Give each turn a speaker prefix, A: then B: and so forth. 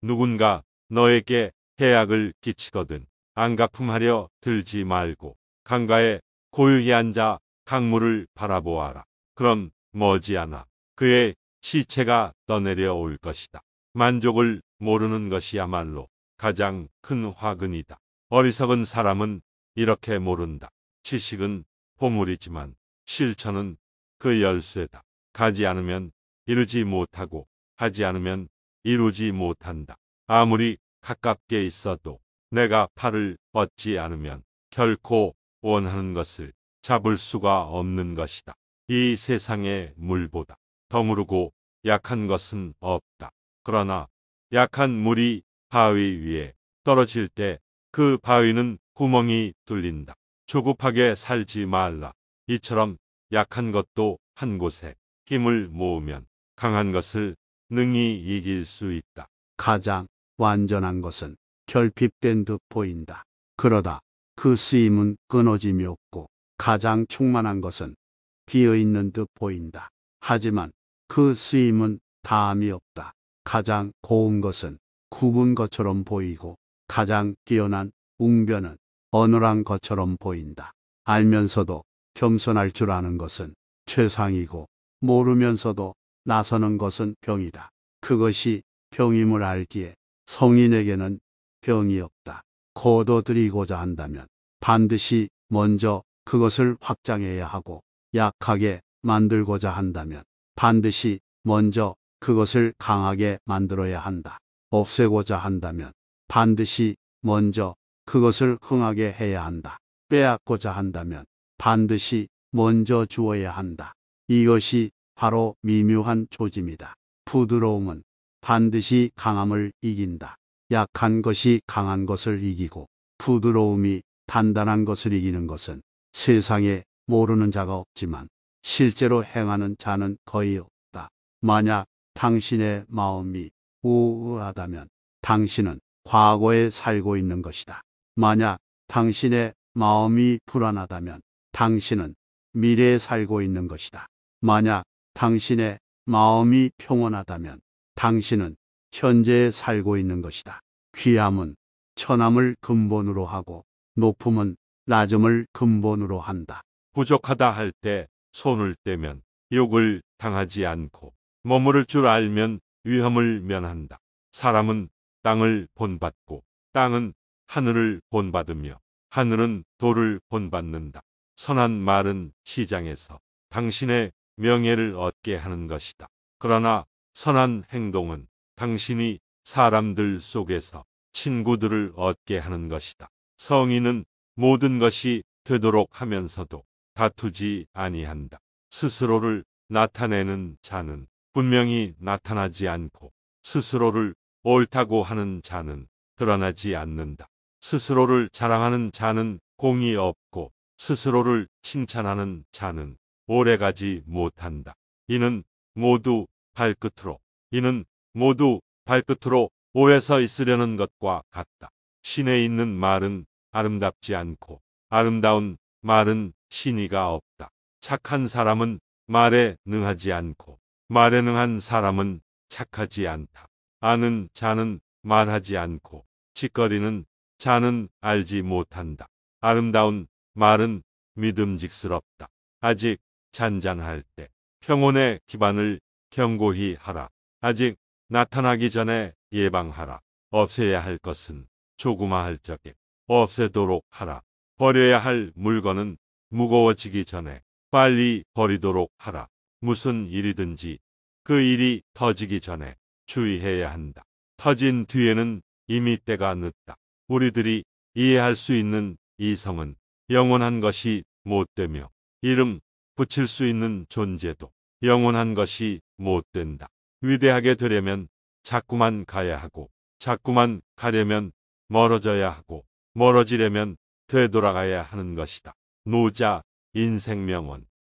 A: 누군가 너에게 해악을 끼치거든 안가품하려 들지 말고 강가에 고유히 앉아 강물을 바라보아라. 그럼 머지않아 그의 시체가 떠내려올 것이다. 만족을 모르는 것이야말로 가장 큰 화근이다. 어리석은 사람은 이렇게 모른다. 지식은 보물이지만 실천은 그 열쇠다. 가지 않으면 이루지 못하고 하지 않으면 이루지 못한다. 아무리 가깝게 있어도 내가 팔을 뻗지 않으면 결코 원하는 것을 잡을 수가 없는 것이다. 이 세상의 물보다 더무르고 약한 것은 없다. 그러나 약한 물이 바위 위에 떨어질 때 그 바위는 구멍이 뚫린다. 조급하게 살지 말라. 이처럼 약한 것도 한 곳에 힘을 모으면 강한 것을
B: 능히 이길 수 있다. 가장 완전한 것은 결핍된 듯 보인다. 그러다 그 쓰임은 끊어짐이 없고 가장 충만한 것은 비어있는 듯 보인다. 하지만 그 쓰임은 다함이 없다. 가장 고운 것은 굽은 것처럼 보이고 가장 뛰어난 웅변은 어눌한 것처럼 보인다. 알면서도 겸손할 줄 아는 것은 최상이고 모르면서도 나서는 것은 병이다. 그것이 병임을 알기에 성인에게는 병이 없다. 거둬들이고자 한다면 반드시 먼저 그것을 확장해야 하고 약하게 만들고자 한다면 반드시 먼저 그것을 강하게 만들어야 한다. 없애고자 한다면 반드시 먼저 그것을 흥하게 해야 한다. 빼앗고자 한다면 반드시 먼저 주어야 한다. 이것이 바로 미묘한 조짐이다. 부드러움은 반드시 강함을 이긴다. 약한 것이 강한 것을 이기고 부드러움이 단단한 것을 이기는 것은 세상에 모르는 자가 없지만 실제로 행하는 자는 거의 없다. 만약 당신의 마음이 우울하다면 당신은 과거에 살고 있는 것이다. 만약 당신의 마음이 불안하다면 당신은 미래에 살고 있는 것이다. 만약 당신의 마음이 평온하다면 당신은 현재에 살고 있는 것이다. 귀함은 천함을 근본으로 하고 높음은 낮음을 근본으로 한다. 부족하다 할
A: 때 손을 떼면 욕을 당하지 않고 머무를 줄 알면 위험을 면한다. 사람은 땅을 본받고 땅은 하늘을 본받으며 하늘은 돌을 본받는다. 선한 말은 시장에서 당신의 명예를 얻게 하는 것이다. 그러나 선한 행동은 당신이 사람들 속에서 친구들을 얻게 하는 것이다. 성인은 모든 것이 되도록 하면서도 다투지 아니한다. 스스로를 나타내는 자는 분명히 나타나지 않고 스스로를 옳다고 하는 자는 드러나지 않는다. 스스로를 자랑하는 자는 공이 없고 스스로를 칭찬하는 자는 오래가지 못한다. 이는 모두 발끝으로 이는 모두 발끝으로 오해서 있으려는 것과 같다. 신에 있는 말은 아름답지 않고 아름다운 말은 신의가 없다. 착한 사람은 말에 능하지 않고 말에 능한 사람은 착하지 않다. 아는 자는 말하지 않고 짓거리는 자는 알지 못한다. 아름다운 말은 믿음직스럽다. 아직 잔잔할 때 평온의 기반을 견고히 하라. 아직 나타나기 전에 예방하라. 없애야 할 것은 조그마할 적에 없애도록 하라. 버려야 할 물건은 무거워지기 전에 빨리 버리도록 하라. 무슨 일이든지 그 일이 터지기 전에 주의해야 한다. 터진 뒤에는 이미 때가 늦다. 우리들이 이해할 수 있는 이성은 영원한 것이 못되며 이름 붙일 수 있는 존재도 영원한 것이 못 된다. 위대하게 되려면 자꾸만 가야 하고 자꾸만 가려면 멀어져야 하고 멀어지려면 되돌아가야 하는 것이다. 노자 인생명원